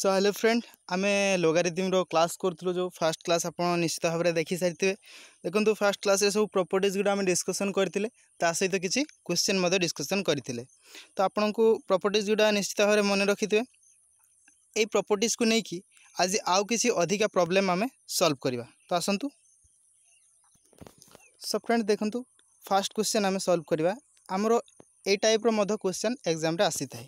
so hello friend ଆମେ ଲୋଗାରିଦିମ୍ର class କରୁଥିଲୁ ଯେଉଁ ଫାର୍ଷ୍ଟ କ୍ଲାସ୍ ଆପଣ ନିଶ୍ଚିତ ଭାବରେ ଦେଖିସାରିଥିବେ ଦେଖନ୍ତୁ ଫାର୍ଷ୍ଟ କ୍ଲାସ୍ରେ ସବୁ ପ୍ରପର୍ଟିଜ୍ ଗୁଡ଼ା ଆମେ ଡିସ୍କସନ୍ କରିଥିଲେ ତା ସହିତ କିଛି କ୍ୱେଶ୍ଚିନ୍ ମଧ୍ୟ ଡିସ୍କସନ୍ କରିଥିଲେ ତ ଆପଣଙ୍କୁ ପ୍ରପର୍ଟିଜ୍ ଗୁଡ଼ା ନିଶ୍ଚିତ ଭାବରେ ମନେ ରଖିଥିବେ ଏଇ ପ୍ରପର୍ଟିଜ୍କୁ ନେଇକି ଆଜି ଆଉ କିଛି ଅଧିକା ପ୍ରୋବ୍ଲେମ୍ ଆମେ ସଲ୍ଭ କରିବା ତ ଆସନ୍ତୁ ସୋ ଫ୍ରେଣ୍ଡ ଦେଖନ୍ତୁ ଫାର୍ଷ୍ଟ କ୍ୱେଶ୍ଚିନ୍ ଆମେ ସଲ୍ଭ କରିବା ଆମର ଏଇ ଟାଇପ୍ର ମଧ୍ୟ କ୍ୱେଶ୍ଚିନ୍ ଏକ୍ଜାମ୍ରେ ଆସିଥାଏ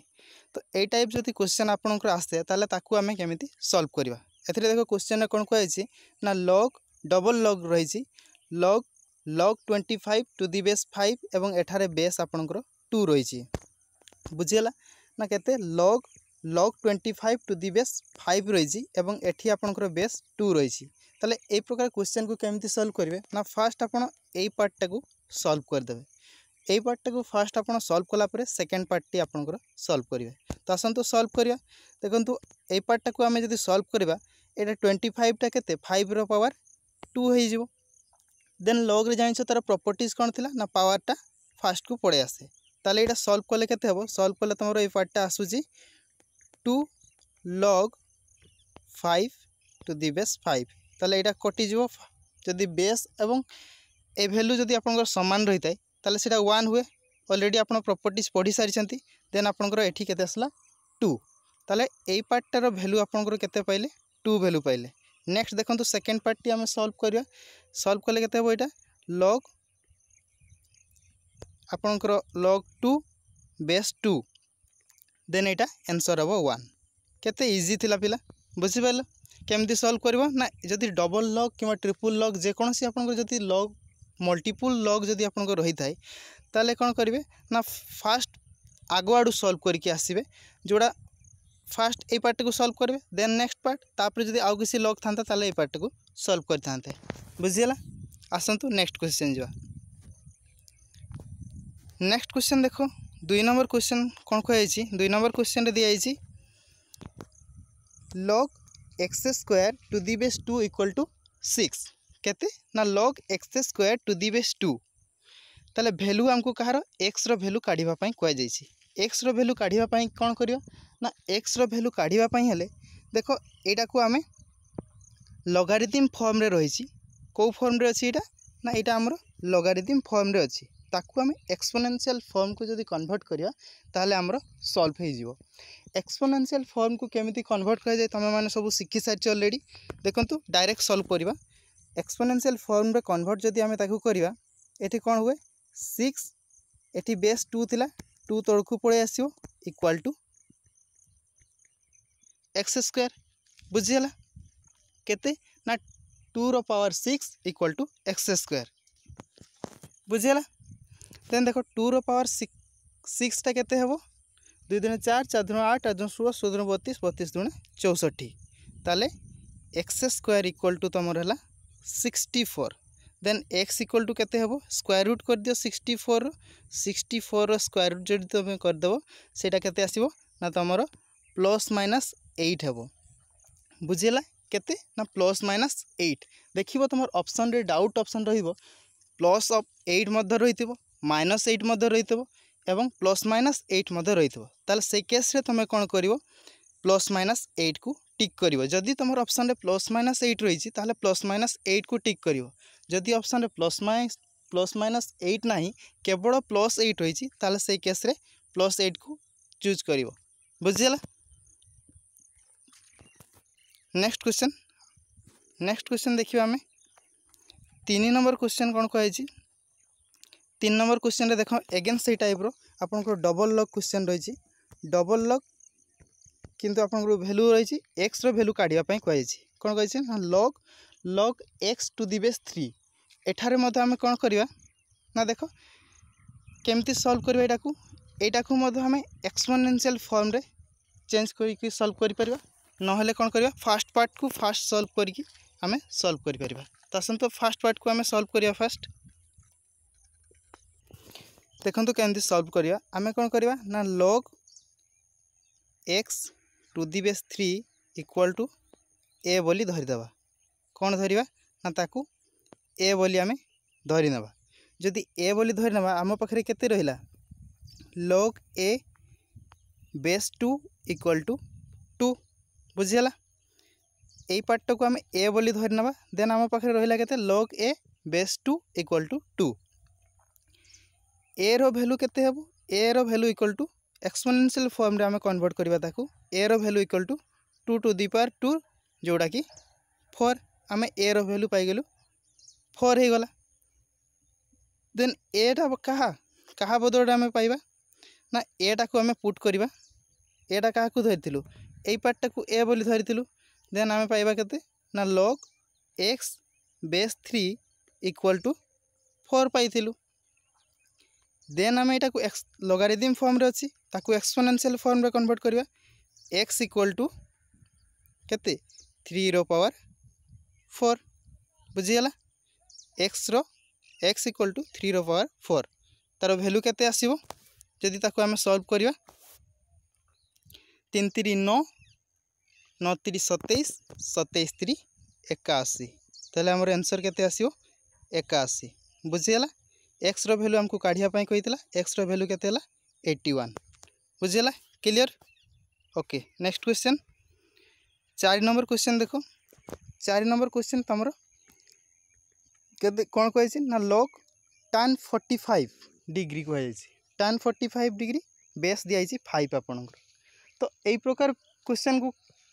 তো এই ଟାଇପ୍ ଯଦି କୋଶ୍ଚିନ୍ ଆପଣଙ୍କର ଆସେ ତାହେଲେ ତାକୁ ଆମେ କେମିତି ସଲ୍ଭ କରିବା ଏଥିରେ ଦେଖ କୋଶ୍ଚିନ୍ରେ କ'ଣ କୁହାଯାଇଛି ନା ଲଗ୍ ଡବଲ୍ ଲଗ୍ ରହିଛି log log twenty five to the base five ଏବଂ ଏଠାରେ ବେସ୍ ଆପଣଙ୍କର ଟୁ ରହିଛି ବୁଝିଗଲା ନା କେତେ log log twenty five to the base five রয়েছে এবং এটি আপনার বেস টু রয়েছে তাহলে এই প্রকার কোশ্চেন কু কমিটি সলভ করবে না ফার্স্ট আপনার এই পার্টটা সলভ করে দেবে এই পার্টটাকে ফার্স্ট আপনার সলভ কলাপরে সেকেন্ড পার্টটি আপনার সলভ করবে তো আসন্তু সলভ করা দেখুন এই পার্টটাকে আমি যদি সলভ করা এটা টোয়েন্টি ফাইভটা কেতে ফাইভর পাওয়ার টু হয়ে যাব দেন লগ্রে জানিছ তার প্রপর্টিজ কোণ লা না পাওয়ারটা ফার্স্টকু পড়ে আসে তাহলে এটা সলভ কলে কেতে হব সলভ কলে তোমার এই পার্টটা আসুচি two log five to the base five তাহলে এটা কটিযোগ যদি বেস এবং এ ভ্যালু যদি আপনার সমান রয়ে থাকে তাহলে সেটা ওয়ান হুয়ে অলরেডি আপনার প্রপর্টিজ পড়ি সারি দেন আপনার এটি কেতে আসলা টু তাহলে এই পার্টটার ভ্যালু আপনার কেতে পাইলে টু ভ্যালু পাইলে নেক্সট দেখুন সেকেন্ড পার্টটি আমি সলভ করা সলভ কলে কেতে হব এটা লগ ଆପଣଙ୍କର log two base two then ଏଇଟା ଆନ୍ସର୍ ହେବ ୱାନ୍ କେତେ ଇଜି ଥିଲା ପିଲା ବୁଝିପାରିଲ କେମିତି ସଲ୍ଭ କରିବ ନା ଯଦି ଡବଲ୍ ଲଗ୍ କିମ୍ବା ଟ୍ରିପୁଲ୍ ଲଗ୍ ଯେକୌଣସି ଆପଣଙ୍କର ଯଦି ଲଗ୍ ମଲ୍ଟିପୁଲ୍ ଲକ୍ ଯଦି ଆପଣଙ୍କର ରହିଥାଏ ତାହେଲେ କ'ଣ କରିବେ ନା ଫାଷ୍ଟ ଆଗ ଆଡ଼ୁ ସଲ୍ଭ କରିକି ଆସିବେ ଯେଉଁଟା ଫାଷ୍ଟ ଏଇ ପାର୍ଟକୁ ସଲ୍ଭ କରିବେ ଦେନ୍ ନେକ୍ସଟ ପାର୍ଟ ତାପରେ ଯଦି ଆଉ କିଛି ଲକ୍ ଥାନ୍ତା ତାହେଲେ ଏଇ ପାର୍ଟକୁ ସଲ୍ଭ କରିଥାନ୍ତେ ବୁଝିହେଲା ଆସନ୍ତୁ ନେକ୍ସଟ କ୍ୱେଶ୍ଚନ୍ ଯିବା ନେକ୍ସଟ କ୍ୱେଶ୍ଚନ୍ ଦେଖ ଦୁଇ ନମ୍ବର କ୍ୱେଶ୍ଚନ୍ କ'ଣ କୁହାଯାଇଛି ଦୁଇ ନମ୍ବର କ୍ୱେଶ୍ଚନ୍ରେ ଦିଆଯାଇଛି log x square to the base 2 equal to 6 কেতে না log x square to the base two তাহলে ভ্যালু আমি কাহার এক্সর ভ্যালু কাঢ়া কুযাইছি এক্সর ভ্যালু কাঢ়া কম কর না এক্সর ভ্যালু কাঢ়া হলে দেখ এইটা আমি লগারিদিম ফর্মে রয়েছি কেউ ফর্মে অটা না এটা আমার লগারিদিম ফর্মে অ তাকে আমি এক্সপোনেনসিয়াল ফর্মকে যদি কনভর্ট করা তাহলে আমার সলভ হয়ে যাব এক্সপোনেনসিয়াল ফর্মকে কেমি কনভর্ট করা যায় তুমি মানে সব শিখি সারিছ অলরেডি দেখুন ডাইরেক্ট সলভ করা ଏକ୍ସପୋନେନ୍ସିଆଲ୍ ଫର୍ମରେ କନଭର୍ଟ ଯଦି ଆମେ ତାକୁ କରିବା ଏଠି କ'ଣ ହୁଏ ସିକ୍ସ ଏଠି ବେସ୍ ଟୁ ଥିଲା ଟୁ ତଳକୁ ପଳେଇ ଆସିବ ଇକ୍ୱାଲ୍ ଟୁ ଏକ୍ସ ସ୍କୋୟାର ବୁଝିଗଲା କେତେ ନା ଟୁର power six equal to x square ବୁଝିଗଲା ଦେନ୍ ଦେଖ ଟୁର ପାୱାର ସିକ୍ସଟା କେତେ ହେବ ଦୁଇ ଦିନ ଚାର ଚାରି ଦିନ ଆଠ ଆଠ ଦିନ ଷୋହଳ ଷୋହଳ ଦିନ ବତିଶ ବତିଶ ଦିନ ଚଉଷଠି ତାହେଲେ ଏକ୍ସ ସ୍କୋୟାର ଇକ୍ୱାଲ୍ ଟୁ ତୁମର ହେଲା sixty four then x equal to के स्क्वयर रुट कर दि sixty four sixty four square root जो तुम करदेव से आसब ना तुम प्लस माइनास एट हे बुझेगा के प्लस माइनास एट देख तुम अपसन रे डाउट अपसन र्लस अफ एट रही माइनस एट रही प्लस माइनास एट रही थोड़ा से केस्रे तुम कौन कर प्लस माइनास एट कु टिक् कर जदि तुम अप्सन में प्लस माइनास एट रही है प्लस माइनास एट कु टिक् कर जदि अप्सन में plus minus plus minus eight ना केवल प्लस एट रही से केस्रे प्लस एट कु चूज कर बुझीगला नेक्स्ट क्वेश्चन नेक्स्ट क्वेश्चन देखा आम तीन नंबर क्वेश्चन कौन कह तीन नंबर क्वेश्चन देख एगेन से टाइप्र आपंकर डबल लक क्वेश्चन रही डबल लक কিন্তু আপনার ভ্যালু রয়েছে এক্সর ভ্যালু কাড়া কুযাইছে কোণ কে না log log x to the base three এঠার মধ্যে আমি কোণ করা না দেখ কেমতি সলভ করা এটা এইটা আমি এক্সপোনেনসিয়াল ফর্মে চেঞ্জ করি সলভ করে পারা নহলে কোণ করা ফার্স্ট পার্ট কু ফার্স্ট সলভ করি আমি সলভ করে পারা তা সহ ফার্স্ট পার্ট কু আমি সলভ করা ফার্স্ট দেখুন কেমতি সলভ করা আমি কোণ করা না log x to the base three equal to a বলি ধরিদেবা କ'ଣ ଧରିବା ନା ତାକୁ ଏ ବୋଲି ଆମେ ଧରିନେବା ଯଦି ଏ ବୋଲି ଧରିନେବା ଆମ ପାଖରେ କେତେ ରହିଲା log a base two equal to two ବୁଝିହେଲା ଏଇ ପାର୍ଟଟାକୁ ଆମେ ଏ ବୋଲି ଧରିନେବା ଦେନ୍ ଆମ ପାଖରେ ରହିଲା କେତେ log a base two equal to two ଏର ଭ୍ୟାଲୁ କେତେ ହେବ ଏର ଭ୍ୟାଲୁ ଇକ୍ୱାଲ୍ ଟୁ ଏକ୍ସପୋନେନ୍ସିଆଲ୍ ଫର୍ମରେ ଆମେ କନଭର୍ଟ କରିବା ତାକୁ এর value equal to two to the power two ଯେଉଁଟାକି ଫୋର୍ ଆମେ ଏର ଭ୍ୟାଲୁ ପାଇଗଲୁ ଫୋର୍ ହେଇଗଲା ଦେନ୍ ଏଟା କାହା କାହା ବଦଳରେ ଆମେ ପାଇବା ନା ଏଟାକୁ ଆମେ ପୁଟ୍ କରିବା ଏଟା କାହାକୁ ଧରିଥିଲୁ ଏଇ ପାର୍ଟଟାକୁ ଏ ବୋଲି ଧରିଥିଲୁ ଦେନ୍ ଆମେ ପାଇବା କେତେ ନା log x base three equal to four ପାଇଥିଲୁ ଦେନ୍ ଆମେ ଏଇଟାକୁ ଏକ୍ସ ଲଗାରିଦିମ୍ ଫର୍ମରେ ଅଛି ତାକୁ ଏକ୍ସପୋନେନ୍ସିଆଲ୍ ଫର୍ମରେ କନଭର୍ଟ କରିବା एक्स इक्वल टू के थ्री पावर फोर बुझीगला एक्स रक्स equal to three power four तार भैल्यू के आसो जदि आम सल्व करवा तीन तीन नौ नौ तीन सतैश सतैश तीन एकाशी तेल आमर आंसर के आसो एकाशी बुझीगला एक्स रैल्यू आमको काढ़ापी कही एक्स रैल्यू के एट्टी वन बुझीगला क्लीयर ओके नेक्स्ट क्वेश्चन चार नंबर क्वेश्चन देख चार नंबर क्वेश्चन तुम कौन कह log tan forty five degree कह tan forty five degree base दिखाई फाइव आपण तो यही प्रकार क्वेश्चन को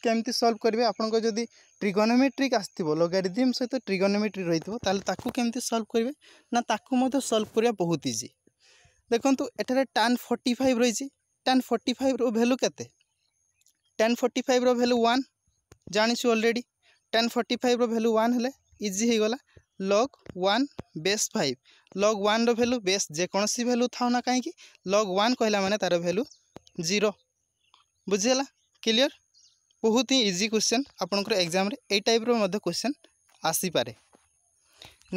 केमती सल्व करेंगे आपंकर जदि ट्रिगोनोमेट्रिक आसो लोगारिथम सहित ट्रिगोनोमेट्रिक रही है केमती सल्व करेंगे ना ताकू सल्व करवा बहुत इजी देखो एठार टैन फोर्टी फाइव रही टैन फोर्टी फाइव रु के টেন ଫର୍ଟି ଫାଇଭ୍ର ଭ୍ୟାଲୁ ୱାନ୍ ଜାଣିଛୁ ଅଲରେଡ଼ି ଟେନ୍ ଫର୍ଟି ଫାଇଭ୍ର ଭ୍ୟାଲୁ ୱାନ୍ ହେଲେ ଇଜି ହୋଇଗଲା log one base five log ୱାନ୍ର ଭ୍ୟାଲୁ ବେସ୍ ଯେକୌଣସି ଭ୍ୟାଲୁ ଥାଉ ନା କାହିଁକି ଲଗ୍ ୱାନ୍ କହିଲା ମାନେ ତା'ର ଭ୍ୟାଲୁ ଜିରୋ ବୁଝିଗଲା କ୍ଲିଅର୍ ବହୁତ ହିଁ ଇଜି କ୍ୱେଶ୍ଚନ୍ ଆପଣଙ୍କର ଏକ୍ଜାମ୍ରେ ଏଇ ଟାଇପ୍ର ମଧ୍ୟ କ୍ୱେଶ୍ଚନ୍ ଆସିପାରେ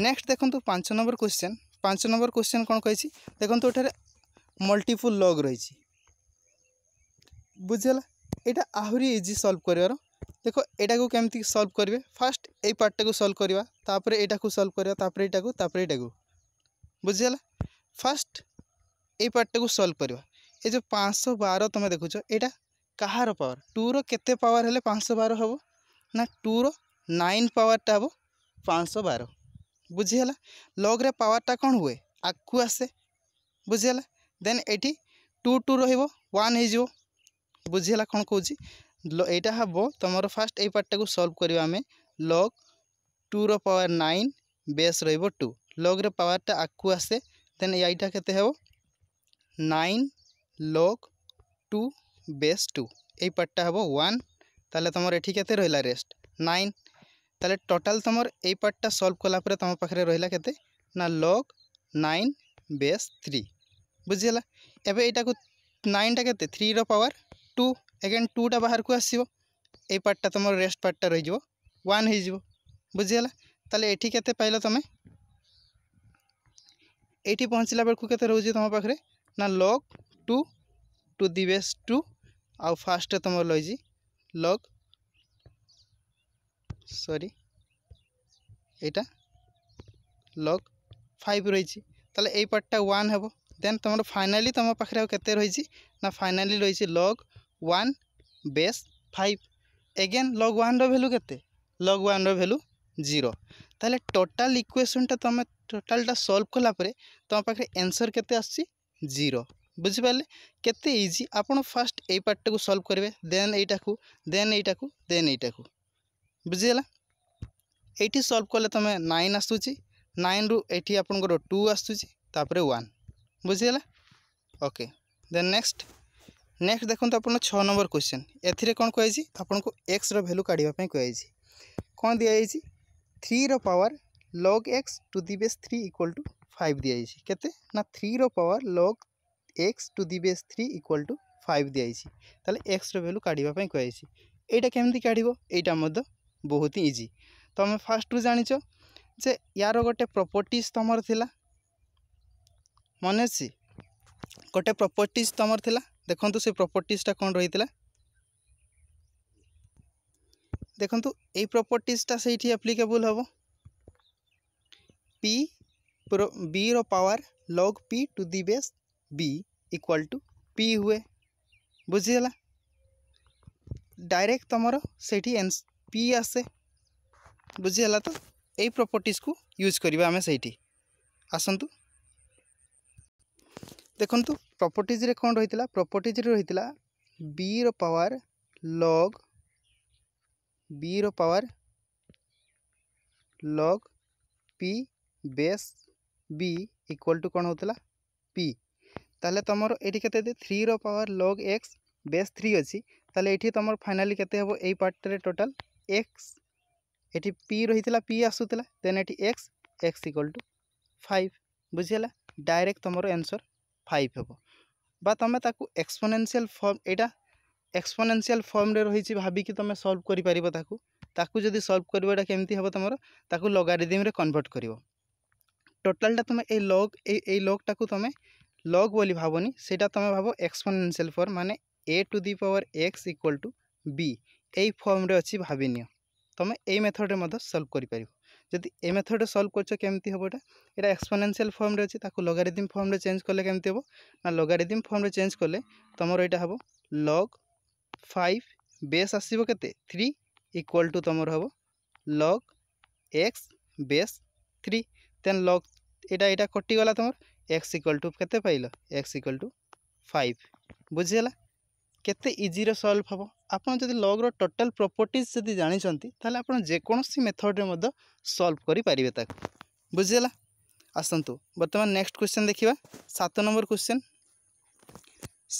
ନେକ୍ସଟ ଦେଖନ୍ତୁ ପାଞ୍ଚ ନମ୍ବର କ୍ୱେଶ୍ଚନ୍ ପାଞ୍ଚ ନମ୍ବର କ୍ୱେଶ୍ଚନ୍ କ'ଣ କହିଛି ଦେଖନ୍ତୁ ଏଠାରେ ମଲ୍ଟିପୁଲ୍ ଲଗ୍ ରହିଛି ବୁଝିଗଲା এটা আহরি ইজি সলভ করিবার দেখ এটাকে কেমতি সলভ করবে ফার্স্ট এই পার্টটাকে সলভ করা তাপরে এটাকে সলভ করা তাপরে এটাকে তাপরে এটাকে বুঝিগলা ফার্স্ট এই পার্টটাকে সলভ করা এই যে পাঁচশো বার তুমি দেখুছ এটা কাহার পাওয়ার টুর কেতে পাওয়ার হলে পাঁচশো বার হব না টুর নাইন পাওয়ারটা হব পাঁচশো বার বুঝিগলা লগরে পাওয়ারটা কণ হুয়ে আকু আসে বুঝিগলা দেন এটি টু টু রহব ওয়ান হয়ে যাব বুঝিলা কোণ কৌছি এইটা হব তোমার ফার্স্ট এই পার্টটা সলভ করা আমি লগ টুর পাওয়ার নাইন বেস রহব টু লগর পাওয়ারটা আগু আসে দেন এইটা কেতে হব nine log two base two এই পার্টটা হব ওয়ান তাহলে তোমার এটি কেতে রহলা রেস্ট নাইন তাহলে টোটাল তোমার এই পার্টটা সলভ কলাপরে তোমার পাখে রহলা কেতে না লগ নাইন বেস থ্রি বুঝিলা এবে এইটা নাইনটা কেতে থ্রির পাওয়ার টু ଏଗେନ୍ ଟୁଟା ବାହାରକୁ ଆସିବ ଏଇ ପାର୍ଟଟା ତୁମର ରେଷ୍ଟ ପାର୍ଟଟା ରହିଯିବ ୱାନ୍ ହେଇଯିବ ବୁଝିଗଲା ତାହେଲେ ଏଠି କେତେ ପାଇଲ ତୁମେ ଏଇଠି ପହଞ୍ଚିଲା ବେଳକୁ କେତେ ରହୁଛି ତୁମ ପାଖରେ ନା log two to the base two ଆଉ ଫାର୍ଷ୍ଟରେ ତୁମର ରହିଛି ଲଗ୍ ସରି ଏଇଟା ଲଗ୍ ଫାଇଭ୍ ରହିଛି ତାହେଲେ ଏଇ ପାର୍ଟଟା ୱାନ୍ ହେବ ଦେନ୍ ତୁମର ଫାଇନାଲି ତୁମ ପାଖରେ ଆଉ କେତେ ରହିଛି ନା ଫାଇନାଲି ରହିଛି log one base five again log ওয়ানর ভ্যালু কেতে লগ ওয়ানর ভ্যালু জিরো তাহলে টোটাল ইকুয়েসনটা তুমি টোটালটা সলভ কলাপরে তোমার পাখে এনসর কেতে আসছি জিরো বুঝিপারে কেতে ইজি আপনার ফার্স্ট এই পার্টটা সলভ করবে দেন এইটা দেন এইটা দেন এইটা বুঝিগলা এইটি সলভ কলে তুমি নাইন আসুচি নাইন রু এটি আপনার টু আসুচি তাপরে ওয়ান বুঝিগলা ওকে দেন নেক্সট নেক্সট দেখুন আপনার ছ নম্বর কোশ্চেন এতে কোণ কুহাইছি আপনার এক্সর ভ্যালু কাড়া কুহাইছি কোণ দিয়েছি থ্রির power log x to the base three equal to five দিয়েছি কেতে না থ্রির power log x to the base three equal to five দিয়েছি তাহলে এক্সর ভ্যালু কাড়া কুহাইছি এইটা কেমতি কাঢ়ব এইটা মধ্যে বহুত হি ইজি তো আমি ফার্স্টু জাঁচ যে ইয়ার গোটে প্রপর্টিজ তোমার লা মনে আছে গোটে প্রপর্টিজ তোমার লা ଦେଖନ୍ତୁ ସେ ପ୍ରପର୍ଟିଜ୍ଟା କ'ଣ ରହିଥିଲା ଦେଖନ୍ତୁ ଏଇ ପ୍ରପର୍ଟିଜ୍ଟା ସେଇଠି ଆପ୍ଲିକେବୁଲ୍ ହେବ ପି ବିର power log p to the base b equal to p ହୁଏ ବୁଝିହେଲା ଡାଇରେକ୍ଟ ତୁମର ସେଇଠି ଏନ୍ ପି ଆସେ ବୁଝିହେଲା ତ ଏଇ ପ୍ରପର୍ଟିଜ୍କୁ ୟୁଜ୍ କରିବା ଆମେ ସେଇଠି ଆସନ୍ତୁ ଦେଖନ୍ତୁ ପ୍ରପର୍ଟିଜ୍ରେ କ'ଣ ରହିଥିଲା ପ୍ରପର୍ଟିଜ୍ରେ ରହିଥିଲା ବିର ପାୱାର ଲଗ୍ ବିର power log p base b equal to କ'ଣ ହେଉଥିଲା ପି ତାହେଲେ ତୁମର ଏଠି କେତେ ଥ୍ରୀର power log x base three ଅଛି ତାହେଲେ ଏଠି ତୁମର ଫାଇନାଲି କେତେ ହେବ ଏଇ ପାର୍ଟରେ ଟୋଟାଲ୍ ଏକ୍ସ ଏଠି ପି ରହିଥିଲା ପି ଆସୁଥିଲା ଦେନ୍ ଏଠି x x equal to five বুঝিলা ডাইরেক্ট তোমার আনসর ফাইভ হব বা তুমি তাকে এক্সপোনেনসিয়াল ফর্ম এটা এক্সপোনেনসিয়াল ফর্মরে রয়েছে ভাবিকি তুমি সলভ করে পারিব তাকে তাকে যদি সলভ করব এটা কেমতি হব তোমার তাকে লগারিদিমে কনভর্ট করব টোটালটা তুমি এই লগ এই এই লগটা তুমি লগ বলে ভাবনি সেটা তুমি ভাব এক্সপোনেনসিয়াল ফর্ম মানে a to the power x equal to b এই ফর্মরে অছি ভাবি নিও তুমি এই মেথডে মধ্যে সলভ করে পারিব ଯଦି ଏ ମେଥଡ଼ରେ ସଲ୍ଭ କରୁଛ କେମିତି ହେବ ଏଇଟା ଏଇଟା ଏକ୍ସପୋନେନ୍ସିଆଲ୍ ଫର୍ମରେ ଅଛି ତାକୁ ଲଗାରିଦିମ୍ ଫର୍ମରେ ଚେଞ୍ଜ କଲେ କେମିତି ହେବ ନା ଲଗାରିଦିମ୍ ଫର୍ମରେ ଚେଞ୍ଜ କଲେ ତୁମର ଏଇଟା ହେବ ଲଗ୍ ଫାଇଭ୍ ବେସ୍ ଆସିବ କେତେ ଥ୍ରୀ ଇକ୍ୱାଲ୍ ଟୁ ତୁମର ହେବ log x base three then log ଏଇଟା ଏଇଟା କଟିଗଲା ତୁମର ଏକ୍ସ ଇକ୍ୱାଲ୍ ଟୁ କେତେ ପାଇଲ ଏକ୍ସ ଇକ୍ୱାଲ୍ ଟୁ ଫାଇଭ୍ ବୁଝିହେଲା କେତେ ଇଜିରେ ସଲ୍ଭ ହେବ ଆପଣ ଯଦି ଲଗ୍ର ଟୋଟାଲ୍ ପ୍ରପର୍ଟିଜ୍ ଯଦି ଜାଣିଛନ୍ତି ତାହେଲେ ଆପଣ ଯେକୌଣସି ମେଥଡ଼ରେ ମଧ୍ୟ ସଲ୍ଭ କରିପାରିବେ ତାକୁ ବୁଝିହେଲା ଆସନ୍ତୁ ବର୍ତ୍ତମାନ ନେକ୍ସଟ କ୍ୱେଶ୍ଚନ୍ ଦେଖିବା ସାତ ନମ୍ବର କ୍ୱେଶ୍ଚନ୍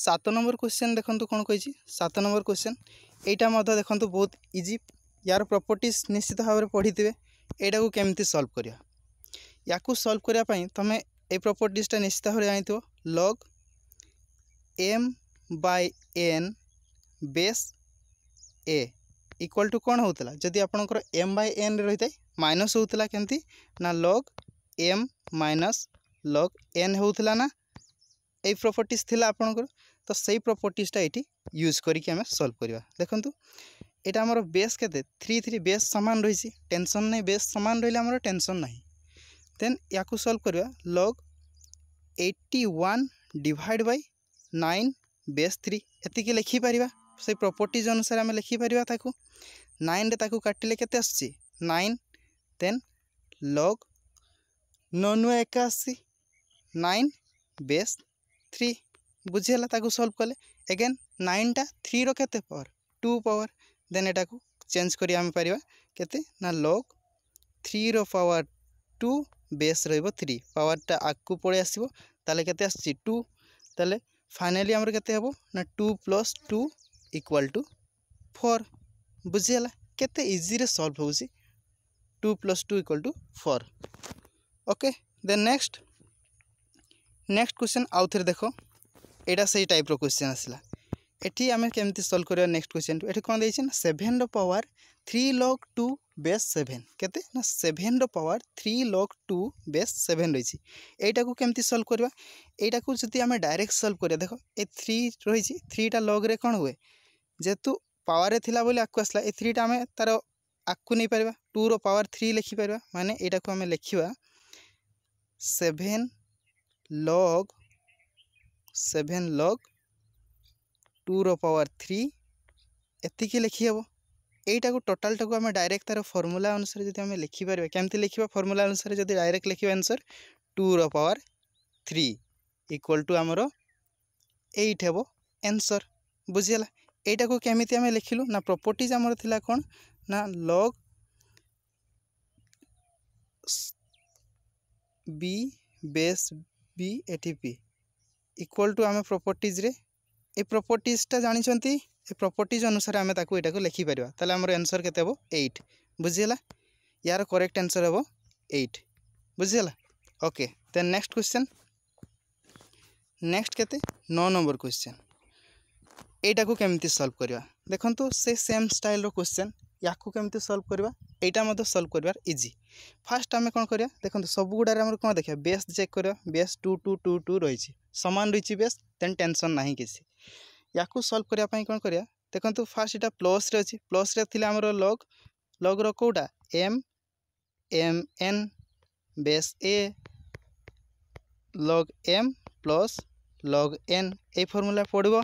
ସାତ ନମ୍ବର କ୍ୱେଶ୍ଚନ୍ ଦେଖନ୍ତୁ କ'ଣ କହିଛି ସାତ ନମ୍ବର କ୍ୱେଶ୍ଚନ୍ ଏଇଟା ମଧ୍ୟ ଦେଖନ୍ତୁ ବହୁତ ଇଜି ୟାର ପ୍ରପର୍ଟିଜ୍ ନିଶ୍ଚିତ ଭାବରେ ପଢ଼ିଥିବେ ଏଇଟାକୁ କେମିତି ସଲ୍ଭ କରିବା ୟାକୁ ସଲ୍ଭ କରିବା ପାଇଁ ତୁମେ ଏଇ ପ୍ରପର୍ଟିଜ୍ଟା ନିଶ୍ଚିତ ଭାବରେ ଜାଣିଥିବ log m by n base a equal to कौन होता जदि आपंकर एम बै एन रही था माइनस होता के ना लग एम माइनस लग एन होता ना ये प्रपर्ट थी आपंकर तो से प्रपर्टा ये यूज करके आम सल्व करवा देखूँ এটা আমার বেস কেতে থ্রি থ্রি বেস সমান রয়েছে টেনশন নাই বেস সমান রহলে আমার টেনশন নাই দেন ইয়াকু সলভ করা log eighty one divide by nine base three এতিকি লেখিপার সেই প্রপর্টিজ অনুসারে আমি লিখিপারা তাকে নাইন তাকে কাটিলে কেতে আসছে নাইন দেন লগ ননুয়া একাশি নাইন বেস থ্রি বুঝিগলা তাকে সলভ কলে এগেন নাইনটা থ্রির কেতে পাওয়ার টু পাওয়ার দেন এটা চেঞ্জ করে আমি পারিবা কেতে না লগ থ্রির পাওয়ার টু বেস রহব থ্রি পাওয়ারটা আগু পড়ে আসব তাহলে কেতে আসছি টু তাহলে ফাইনালি আমার কেতে হব না two plus two equal to four বুঝিগলা কেতে ইজিরে সলভ হচ্ছে two plus two equal to four okay then next next question আউথরে দেখো এটা সেই টাইপ্র কোশ্চেন আসলা এটি আমি কেমতি সল্ভ করা নেক্সট কোশ্চেন এটি কোণ দিয়েছে না seven power three log two base seven কেতে না seven power three log two base seven রয়েছে এইটাকে কেমতি সল্ভ করা এইটাকে যদি আমি ডাইরেক্ট সল্ভ করা দেখ এ থ্রি রয়েছে থ্রিটা লগ্রে কোণ হুয়ে যেহেতু পাওয়ারে লা বলে আকু আসলা এই থ্রিটা আমি তার আকু নেই পারিবা টু র পাওয়ার থ্রি লেখিপার মানে এইটাকে আমি লেখিবা সেভেন লগ সেভেন লগ टूर पावर थ्री एतिक लिखिहेब এইটাকে টোটালটাকে আমি ডাইরেক্ট তার ফর্মুলা অনুসারে যদি আমি লিখিপারা কেমতি লিখবা ফর্মুলা অনুসারে যদি ডাইরেক্ট লিখবা আনসর টুর পাওয়ার থ্রি ইকুয়াল টু আমার এইট হব আনসর বুঝিগলা এইটাকে কেমিতি আমি লিখিলু না প্রপর্টিজ আমার লা কোণ না লগ বি বেস বি এটিপি ইকুয়াল টু আমি প্রপর্টিজরে এই প্রপর্টিজটা জাঁচান এই প্রপর্টিজ অনুসারে আমি তাকে এটাকে লেখিপার তাহলে আমার আনসর কেতে হব এইট বুঝিগলা ইয়ার করেক্ট আনসর হব এইট বুঝিগলা okay then next question next কেতে ন নম্বর কোশ্চেন এইটাকে কেমিতি সলভ করা ଦେଖନ୍ତୁ ସେ ସେମ୍ ଷ୍ଟାଇଲ୍ର କ୍ୱେଶ୍ଚନ୍ ୟାକୁ କେମିତି ସଲ୍ଭ କରିବା ଏଇଟା ମଧ୍ୟ ସଲ୍ଭ କରିବାର ଇଜି ଫାର୍ଷ୍ଟ ଆମେ କ'ଣ କରିବା ଦେଖନ୍ତୁ ସବୁଗୁଡ଼ାରେ ଆମର କ'ଣ ଦେଖିବା ବେସ୍ ଚେକ୍ କରିବା base two two two two ରହିଛି ସମାନ ରହିଛି ବେସ୍ ଦେନ୍ ଟେନସନ୍ ନାହିଁ କିଛି ୟାକୁ ସଲ୍ଭ କରିବା ପାଇଁ କ'ଣ କରିବା ଦେଖନ୍ତୁ ଫାର୍ଷ୍ଟ ଏଇଟା ପ୍ଲସ୍ରେ ଅଛି ପ୍ଲସ୍ରେ ଥିଲା ଆମର ଲଗ୍ ଲଗ୍ର କେଉଁଟା m m n base a log m plus log n ଏଇ ଫର୍ମୁଲା ପଡ଼ିବ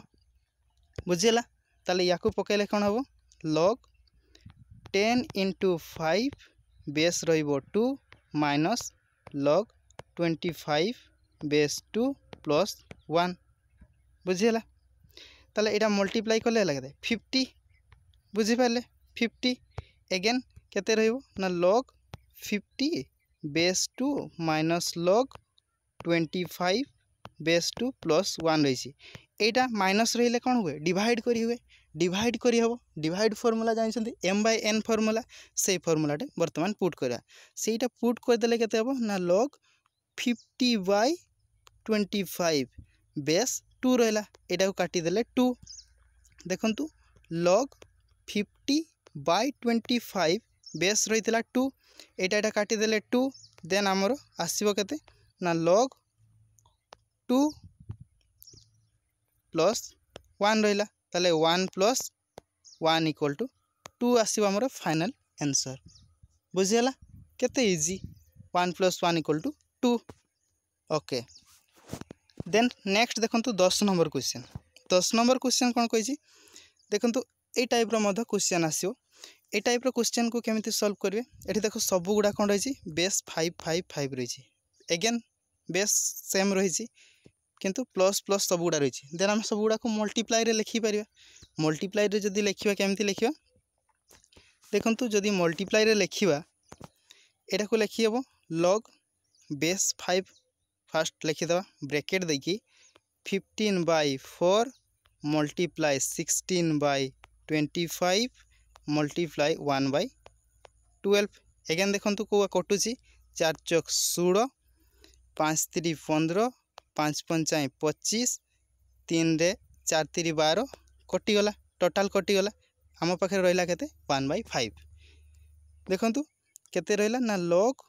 ବୁଝିହେଲା তাহলে ইয়াকু পকাইলে কোণ হব log ten into five base রহব two minus log twenty five base two plus one ବୁଝିହେଲା ତାହେଲେ ଏଇଟା ମଲ୍ଟିପ୍ଲାଏ କଲେ ହେଲା କେତେ ଫିଫ୍ଟି ବୁଝିପାରିଲେ ଫିଫ୍ଟି ଏଗେନ୍ କେତେ ରହିବ ନା log fifty base two minus log twenty five base two plus one ରହିଛି এইটা মাଇନସ୍ ରହିଲେ କ'ଣ ହୁଏ ଡିଭାଇଡ଼ କରି ହୁଏ ଡିଭାଇଡ଼ କରିହେବ ଡିଭାଇଡ଼ ଫର୍ମୁଲା ଜାଣିଛନ୍ତି ଏମ୍ ବାଇ ଏନ୍ ଫର୍ମୁଲା ସେଇ ଫର୍ମୁଲାଟେ ବର୍ତ୍ତମାନ ପୁଟ୍ କରିବା ସେଇଟା ପୁଟ୍ କରିଦେଲେ କେତେ ହେବ ନା log fifty by twenty five base two ରହିଲା ଏଇଟାକୁ କାଟିଦେଲେ ଟୁ ଦେଖନ୍ତୁ log fifty by twenty five base ରହିଥିଲା ଟୁ ଏଇଟା ଏଇଟା କାଟିଦେଲେ ଟୁ ଦେନ୍ ଆମର ଆସିବ କେତେ ନା ଲଗ୍ ଟୁ প্লস ওয়ান রহলা তাহলে one plus one equal to two আসব আমার ফাইনাল আনসর বুঝিগলা কেতে easy one plus one equal to two okay then next দেখুন দশ নম্বর কোশ্চেন দশ নম্বর কোশ্চেন কোণ কী দেখুন এই টাইপ্র মধ্যে কোশ্চেন আসব এই টাইপ্র কোশ্চেন কু কেমি সলভ করবে এটি দেখো সবুগুড়া কোণ রয়েছে বেস ফাইভ ফাইভ ফাইভ রয়েছে এগেন বেস সেম রয়েছে কিন্তু প্লস প্ଲସ୍ ସବୁଗୁଡ଼ା ରହିଛି ଦେନ୍ ଆମେ ସବୁଗୁଡ଼ାକୁ ମଲ୍ଟିପ୍ଲାଏରେ ଲେଖିପାରିବା ମଲ୍ଟିପ୍ଲାଏରେ ଯଦି ଲେଖିବା କେମିତି ଲେଖିବା ଦେଖନ୍ତୁ ଯଦି ମଲ୍ଟିପ୍ଲାଏରେ ଲେଖିବା ଏଟାକୁ ଲେଖିହେବ ଲଗ୍ ବେସ୍ ଫାଇଭ୍ ଫାଷ୍ଟ ଲେଖିଦେବା ବ୍ରେକେଟ୍ ଦେଇକି fifteen by four multiply sixteen by twenty five multiply one by twelve again দেখুন কেউ কটুছি চার চক ষোলো পাঁচ তিরি পনেরো ପାଞ୍ଚ ପଞ୍ଚାଏ ପଚିଶ ତିନିରେ ଚାରି ତିରି ବାର କଟିଗଲା ଟୋଟାଲ୍ କଟିଗଲା ଆମ ପାଖରେ ରହିଲା କେତେ ୱାନ୍ ବାଇ ଫାଇଭ୍ ଦେଖନ୍ତୁ କେତେ ରହିଲା ନା ଲଗ୍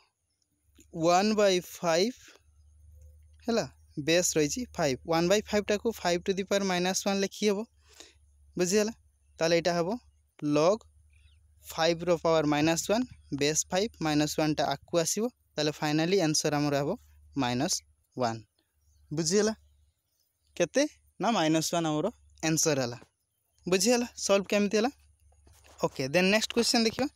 ୱାନ୍ ବାଇ ଫାଇଭ୍ ହେଲା ବେସ୍ ରହିଛି ଫାଇଭ୍ ୱାନ୍ ବାଇ ଫାଇଭ୍ଟାକୁ five to the power minus one ଲେଖି ହେବ ବୁଝିଗଲା ତାହେଲେ ଏଇଟା ହେବ ଲଗ୍ ফাইভর power minus one base five minus ওয়ানটা আকু আসব তাহলে ফাইনালি আনসর আমার হব মাইনাস ওয়ান ବୁଝିହେଲା କେତେ ନା ମାଇନସ୍ ୱାନ୍ ଆମର ଆନ୍ସର୍ ହେଲା ବୁଝିହେଲା ସଲ୍ଭ କେମିତି ହେଲା ଓକେ ଦେନ୍ ନେକ୍ସଟ କ୍ୱେଶ୍ଚନ୍ ଦେଖିବା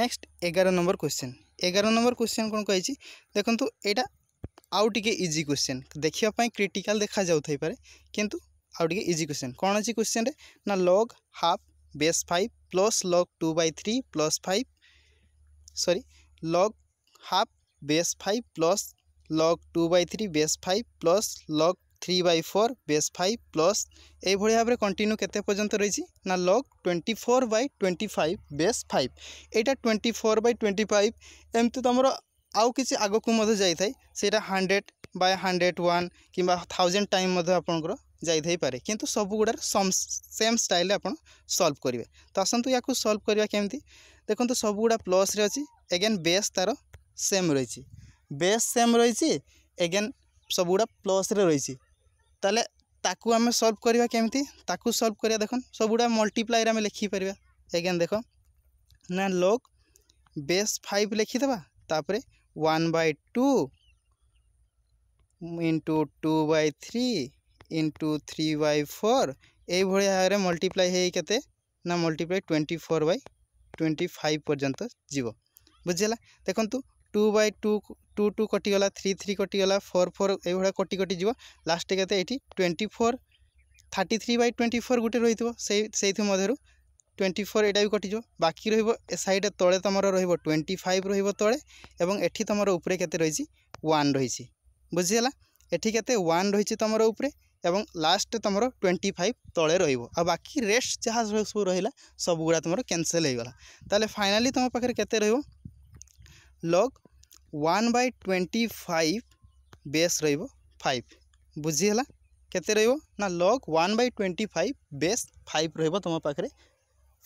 ନେକ୍ସଟ ଏଗାର ନମ୍ବର କ୍ୱେଶ୍ଚନ୍ ଏଗାର ନମ୍ବର କ୍ୱେଶ୍ଚନ୍ କ'ଣ କହିଛି ଦେଖନ୍ତୁ ଏଇଟା ଆଉ ଟିକେ ଇଜି କ୍ୱେଶ୍ଚିନ୍ ଦେଖିବା ପାଇଁ କ୍ରିଟିକାଲ୍ ଦେଖାଯାଉଥାଇପାରେ କିନ୍ତୁ ଆଉ ଟିକେ ଇଜି କ୍ୱେଶ୍ଚନ୍ କ'ଣ ଅଛି କ୍ୱେଶ୍ଚନ୍ରେ ନା log half base five plus log two by three plus five sorry log half base five plus log two by three base five plus log three by four base five plus এইভাবে ভাবে continue কেতে পর্যন্ত রয়েছে না log twenty four by twenty five base five এইটা twenty four by twenty five এমতি তোমার আউ কিছু আগুক যাই থাকে সেটা হান্ড্রেড বাই হান্ড্রেড ওয়ান কিংবা থাউজেন্ড টাইম আপনার যাই পারে কিন্তু সবুগুড়ার সেম স্টাইলে আপনার সলভ করবে তো আসন্তু ইয়া সলভ করা কেমি দেখুন সবুগুড়া প্লসরে অছি এগেন বেস তার সেম রয়েছে ବେସ୍ ସେମ୍ ରହିଛି ଏଗେନ୍ ସବୁଗୁଡ଼ା ପ୍ଲସ୍ରେ ରହିଛି ତାହେଲେ ତାକୁ ଆମେ ସଲ୍ଭ କରିବା କେମିତି ତାକୁ ସଲ୍ଭ କରିବା ଦେଖନ୍ ସବୁଗୁଡ଼ା ମଲ୍ଟିପ୍ଲାଏରେ ଆମେ ଲେଖିପାରିବା ଏଗେନ୍ ଦେଖ ନା ଲଗ୍ ବେସ୍ ଫାଇଭ୍ ଲେଖିଦେବା ତାପରେ one by two into two by three into three by four ଏଇଭଳି ଭାବରେ ମଲ୍ଟିପ୍ଲାଏ ହେଇ କେତେ ନା multiply twenty four by twenty five ପର୍ଯ୍ୟନ୍ତ ଯିବ ବୁଝିହେଲା ଦେଖନ୍ତୁ two by two two two କଟିଗଲା ଥ୍ରୀ ଥ୍ରୀ କଟିଗଲା ଫୋର୍ ଫୋର୍ ଏଇଭଳିଆ କଟି କଟିଯିବ ଲାଷ୍ଟ କେତେ ଏଇଠି twenty four thirty three by twenty four ଗୋଟେ ରହିଥିବ ସେଇ ସେଇଥି ମଧ୍ୟରୁ ଟ୍ୱେଣ୍ଟି ଫୋର୍ ଏଇଟା ବି କଟିଯିବ ବାକି ରହିବ ଏ ସାଇଡ଼୍ ତଳେ ତୁମର ରହିବ ଟ୍ୱେଣ୍ଟି ଫାଇଭ୍ ରହିବ ତଳେ ଏବଂ ଏଠି ତୁମର ଉପରେ କେତେ ରହିଛି ୱାନ୍ ରହିଛି ବୁଝିହେଲା ଏଠି କେତେ ୱାନ୍ ରହିଛି ତୁମର ଉପରେ এবং লাস্ট তোমার টোয়েন্টি ফাইভ তলে রহব আকি রেস্ট যা সব রহলা সবগুড়া তোমার ক্যানসেল হয়ে গলা তাহলে ফাইনালি তোমার পাখে কেতে রহব log one by twenty five base five बुझीगला के log one by twenty five base five रम पाखे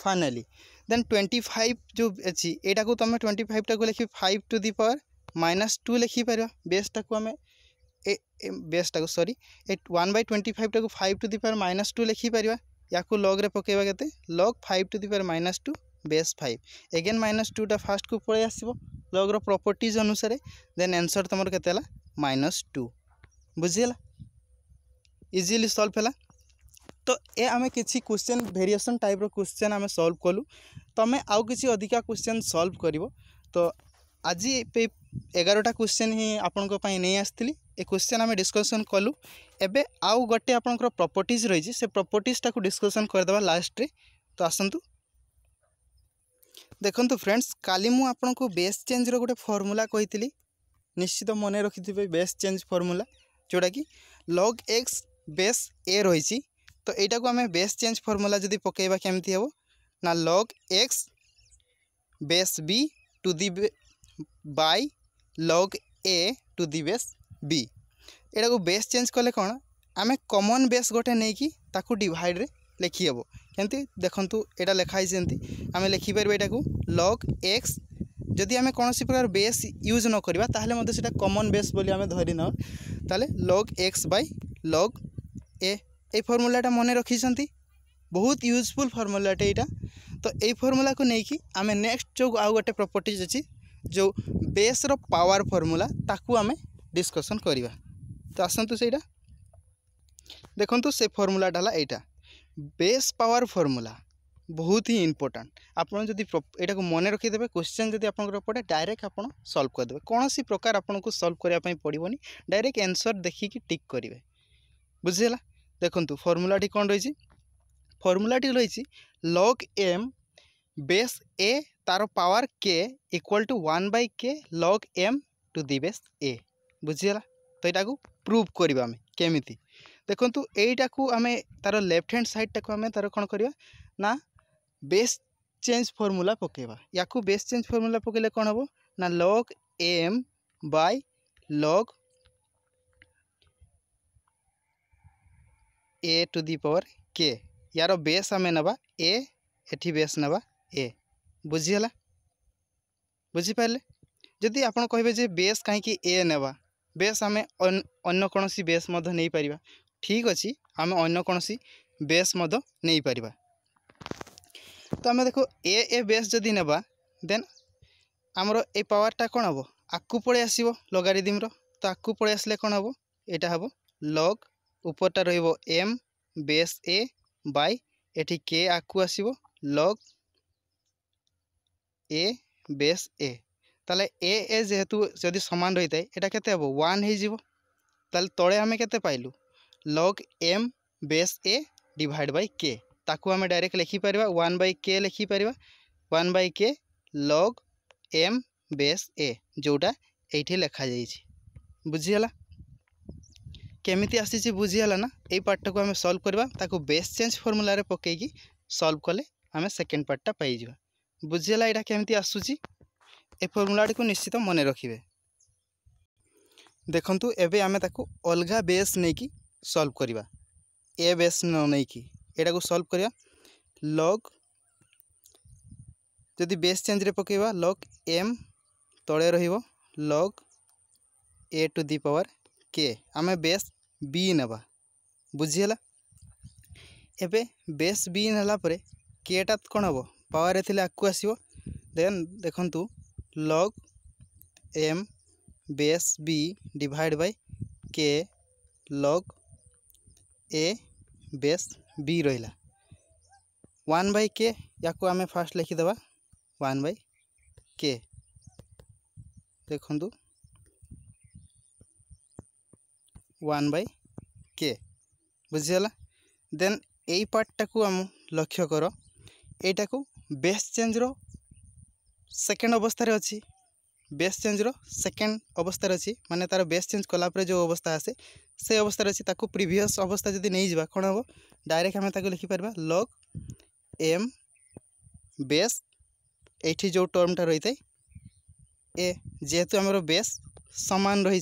फाइनाली देन ट्वेंटी फाइव जो अच्छी यटा तुम ट्वेंटी फाइव टाक लिख five two the power minus two लिखिपर बेस्टा को आम बेस्टा को सरी वन बै ट्वेंटी फाइव टाक five two the power minus two लिखिपर या लग्रे पकेबा के log five two the power minus two base 5 again -2 টা ফার্স্ট কোপরে আসিব লগৰ প্ৰপৰ্টিজ অনুসৰে দেন আনসার তমৰ কতেলা -2 বুজিলা ইজিলি সল্ভ হলা তো এ আমি কিছি কুৱেচন ভৰিয়েচন টাইপৰ কুৱেচন আমি সল্ভ কৰিলু তমে আৰু কিছি অধিকা কুৱেচন সল্ভ কৰিব তো আজি 11 টা কুৱেচনহে আপোনক পই নে আসতলি এ কুৱেচন আমি ডিসকাচন কৰিলু এবে আৰু গটে আপোনকৰ প্ৰপৰ্টিজ ৰইজি সেই প্ৰপৰ্টিজটা কো ডিসকাচন কৰ দেৱা লাষ্টে তো আসন্ত ଦେଖନ୍ତୁ ଫ୍ରେଣ୍ଡସ୍ କାଲି ମୁଁ ଆପଣଙ୍କୁ ବେସ୍ ଚେଞ୍ଜର ଗୋଟେ ଫର୍ମୁଲା କହିଥିଲି ନିଶ୍ଚିତ ମନେ ରଖିଥିବେ ବେସ୍ ଚେଞ୍ଜ ଫର୍ମୁଲା ଯେଉଁଟାକି ଲଗ୍ ଏକ୍ସ ବେସ୍ ଏ ରହିଛି ତ ଏଇଟାକୁ ଆମେ ବେସ୍ ଚେଞ୍ଜ ଫର୍ମୁଲା ଯଦି ପକାଇବା କେମିତି ହେବ ନା log x base b to the by log a to the base b ଏଇଟାକୁ ବେସ୍ ଚେଞ୍ଜ କଲେ କ'ଣ ଆମେ କମନ୍ ବେସ୍ ଗୋଟେ ନେଇକି ତାକୁ ଡିଭାଇଡ଼୍ରେ ଲେଖିହେବ କେମିତି ଦେଖନ୍ତୁ ଏଇଟା ଲେଖା ହେଇଛି ଯେମିତି ଆମେ ଲେଖିପାରିବା ଏଇଟାକୁ ଲଗ୍ ଏକ୍ସ ଯଦି ଆମେ କୌଣସି ପ୍ରକାର ବେସ୍ ୟୁଜ୍ ନ କରିବା ତାହେଲେ ମଧ୍ୟ ସେଇଟା କମନ୍ ବେସ୍ ବୋଲି ଆମେ ଧରିନେଉ ତାହେଲେ log x by log a এই ফর্মুলাটা মনে রাখিছেন বহুত ইউজফুল ফর্মুলাটে এইটা তো এই ফর্মুলাকে নেইকি আমি নেক্সট যে আউ গোটে প্রপর্টিজ অছি যে বেসর পাওয়ার ফর্মুলা তাকু আমি ডিসকসন করা তো আসন্তু সেইটা দেখুন সে ফর্মুলাটা হল এইটা বেস পাওয়ার ফর্মুলা ବହୁତ ହିଁ ଇମ୍ପୋର୍ଟାଣ୍ଟ ଆପଣ ଯଦି ଏଇଟାକୁ ମନେ ରଖିଦେବେ କ୍ୱେଶ୍ଚିନ୍ ଯଦି ଆପଣଙ୍କର ପଡ଼େ ଡାଇରେକ୍ଟ ଆପଣ ସଲ୍ଭ କରିଦେବେ କୌଣସି ପ୍ରକାର ଆପଣଙ୍କୁ ସଲ୍ଭ କରିବା ପାଇଁ ପଡ଼ିବନି ଡାଇରେକ୍ଟ ଆନ୍ସର୍ ଦେଖିକି ଟିକ୍ କରିବେ ବୁଝିହେଲା ଦେଖନ୍ତୁ ଫର୍ମୁଲାଟି କ'ଣ ରହିଛି ଫର୍ମୁଲାଟି ରହିଛି ଲଗ୍ ଏମ୍ ବେସ୍ ଏ ତା'ର power k equal to one by k log m to the base a ବୁଝିହେଲା ତ ଏଇଟାକୁ ପ୍ରୁଭ୍ କରିବା ଆମେ କେମିତି ଦେଖନ୍ତୁ ଏଇଟାକୁ ଆମେ ତା'ର ଲେଫ୍ଟ ହ୍ୟାଣ୍ଡ ସାଇଡ଼୍ଟାକୁ ଆମେ ତା'ର କ'ଣ କରିବା ନା ବେସ୍ ଚେଞ୍ଜ ଫର୍ମୁଲା ପକାଇବା ୟାକୁ ବେସ୍ ଚେଞ୍ଜ ଫର୍ମୁଲା ପକାଇଲେ କ'ଣ ହେବ ନା log m by log a to the power k यार बेस आम नवा ए एटी बेस नवा ए बुझीगला बुझीपारे जदि आप कहे बेस कहीं ए नेवा बेस आम अन्न कौन बेस नहीं पार ଠିକ୍ ଅଛି ଆମେ ଅନ୍ୟ କୌଣସି ବେସ୍ ମଧ୍ୟ ନେଇପାରିବା ତ ଆମେ ଦେଖୁ ଏ ଏ ବେସ୍ ଯଦି ନେବା ଦେନ୍ ଆମର ଏଇ ପାୱାରଟା କ'ଣ ହେବ ଆକୁ ପଳେଇ ଆସିବ ଲଗାରିଦିମ୍ର ତ ଆକୁ ପଳେଇ ଆସିଲେ କ'ଣ ହେବ ଏଇଟା ହେବ ଲଗ୍ ଉପରଟା ରହିବ ଏମ୍ ବେସ୍ ଏ ବାଇ ଏଠି କେ ଆକୁ ଆସିବ ଲଗ୍ ଏ ବେସ୍ ଏ তাহলে এ এ যেহেতু যদি সমান রয়ে থাকে এটা কেতে হব ওয়ান হয়ে যাব তাহলে তলে আমি কেতে পাইলু log m base a divide by k ताकू आम डायरेक्ट लिखिपर वन बै के लिखिपर वन बै के लग एम बेस ए जोटा ये लिखा जा बुझीगला केमी आसी बुझीगला ना ये पार्टा को आम सल्व करवा बेस चेंज फर्मूल पकईकि सल्व कले आम सेकेंड पार्टा पाई बुझीगला यहाँ केमी आसूसी ए फर्मूलाटी को निश्चित मन रखिए देखु एवं आम अलग बेस नहीं कि ସଲ୍ଭ କରିବା ଏ ବେସ୍ ନ ନେଇକି ଏଇଟାକୁ ସଲ୍ଭ କରିବା ଲଗ୍ ଯଦି ବେସ୍ ଚେଞ୍ଜରେ ପକାଇବା ଲଗ୍ ଏମ୍ ତଳେ ରହିବ log a to the power k ଆମେ ବେସ୍ ବି ନେବା ବୁଝିହେଲା ଏବେ ବେସ୍ ବି ନେଲା ପରେ କେଟା କ'ଣ ହେବ ପାୱାରରେ ଥିଲେ ଆକୁ ଆସିବ ଦେନ୍ ଦେଖନ୍ତୁ log m base b divide by k log a base b ରହିଲା ୱାନ୍ ବାଇ କେ ୟାକୁ ଆମେ ଫାର୍ଷ୍ଟ ଲେଖିଦେବା ୱାନ୍ ବାଇ କେ ଦେଖନ୍ତୁ ୱାନ୍ ବାଇ କେ ବୁଝିଗଲା ଦେନ୍ ଏଇ ପାର୍ଟଟାକୁ ଆମ ଲକ୍ଷ୍ୟ କର ଏଇଟାକୁ ବେସ୍ ଚେଞ୍ଜର ସେକେଣ୍ଡ ଅବସ୍ଥାରେ ଅଛି ବେସ୍ ଚେଞ୍ଜର ସେକେଣ୍ଡ ଅବସ୍ଥାରେ ଅଛି ମାନେ ତା'ର ବେସ୍ ଚେଞ୍ଜ କଲା ପରେ ଯେଉଁ ଅବସ୍ଥା ଆସେ से अवस्था अच्छे प्रिभस अवस्था जब नहीं जावा कौन हम डायरेक्ट आम लिखिपर लग एम बेस ये जो टर्मटा रही है ए जेहेतु आमर बेस सामान रही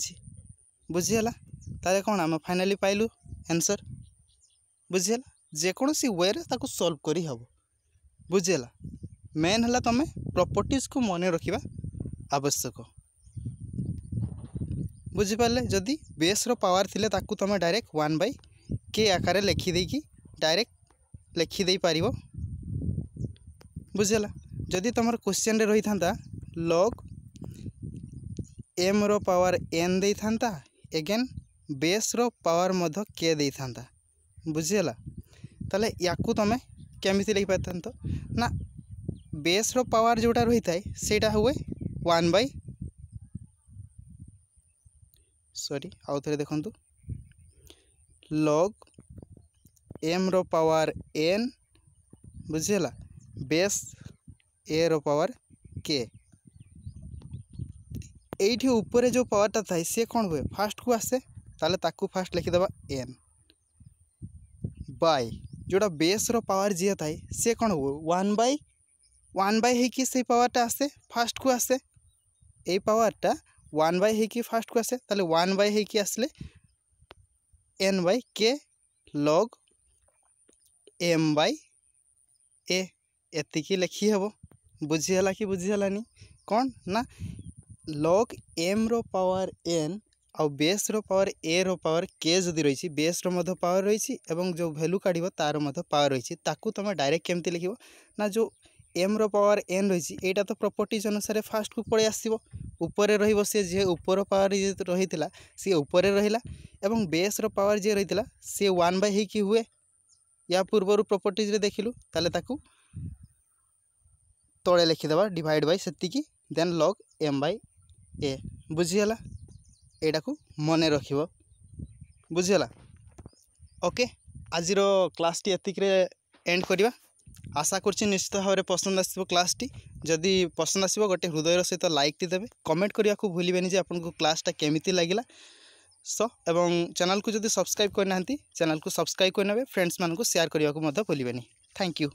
बुझीगला तेल कौन आम फाइनाली पाइलु आंसर बुझीगला जेकोसी वे सल्व करहब बुझीगला मेन है तुम प्रपर्ट को मन रखा आवश्यक बुझिपारे जदि बेस पावर थी तुम डायरेक्ट वन बै के आकार कि डायरेक्ट लिखिदार बुझेगा जदि तुम क्वेश्चन रही था लग एम रवर एन दे था एगेन बेस पावर मध्य के दे था बुझेगा तेल या तुम्हें केमी लिख पार ना बेस्र पावर जोटा रही थाएटा हुए वन बै সরি আউ থেকে দেখুন লগ এম ଦେଖନ୍ତୁ power n power n base a ଏର পাওয়ার কে এইটি উপরে যে পাওয়ারটা থাকে সে কোণ হুয়ে ফার্স্ট কু আসে তাহলে তাকে ফার্স্ট লিখে লিখিদেবা এন বাই যেটা বেস বেস্র পাওয়ার যে থাকে সে কোণ হুয়ে ওয়ান বাই ওয়ান বাই হয়েকি সেই পাওয়ারটা আসে ফার্স্ট কু আসে এই পাওয়ারটা ওয়ান বাই হইকি ফার্স্ট কু আসে তাহলে ওয়ান বাই হইকি আসলে n by k log m by a এতিকি লেখি হব বুঝিগাল কি বুঝিগালানি কণ না লগ এম র পাওয়ার এন আউ বেস র পাওয়ার এ র পাওয়ার কে যদি রয়েছে বেস র মধ্যে পাওয়ার রয়েছে এবং যে ভ্যালু কাড়ব তার মধ্যে পাওয়ার রয়েছে তাকে তুমি ডাইরেক্ট কেমতি লিখব না যে এম্র পাওয়ার এন রয়েছে এইটা তো প্রপর্টিজ অনুসারে ফার্স্টকু পড়ে আসব উপরে রহব সি যে উপর পাওয়ার রহিলা সি উপরে রহিলা এবং বেসর পাওয়ার যে রহিলা সি ওয়ান বাই হইকি হুয়ে ইয়া পূর্বর প্রপর্টিজরে দেখিলু তাহলে তাকে তলে লিখিদেবা ডিভাইড বাই সেতিকি then log m by a বুঝিগলা এইটা মনে রাখব বুঝিগলা ওকে আজির ক্লাসটি এতিকরে এন্ড করা আশা করছি নিশ্চিত ভাবে পছন্দ আসব ক্লাসটি যদি পছন্দ আসব গোটে হৃদয়ের সহিত লাইকটি দেবে কমেন্ট করা ভুলবেনি যে আপনার ক্লাসটা কেমিতি লাগিলা সো এবং চ্যানেলকে যদি সবসক্রাইব করে না চ্যানেলকে সবসক্রাইব করে নেবে ফ্রেন্ডস মানুষ সেয়ার করা ভুলবেনি থ্যাংক ইউ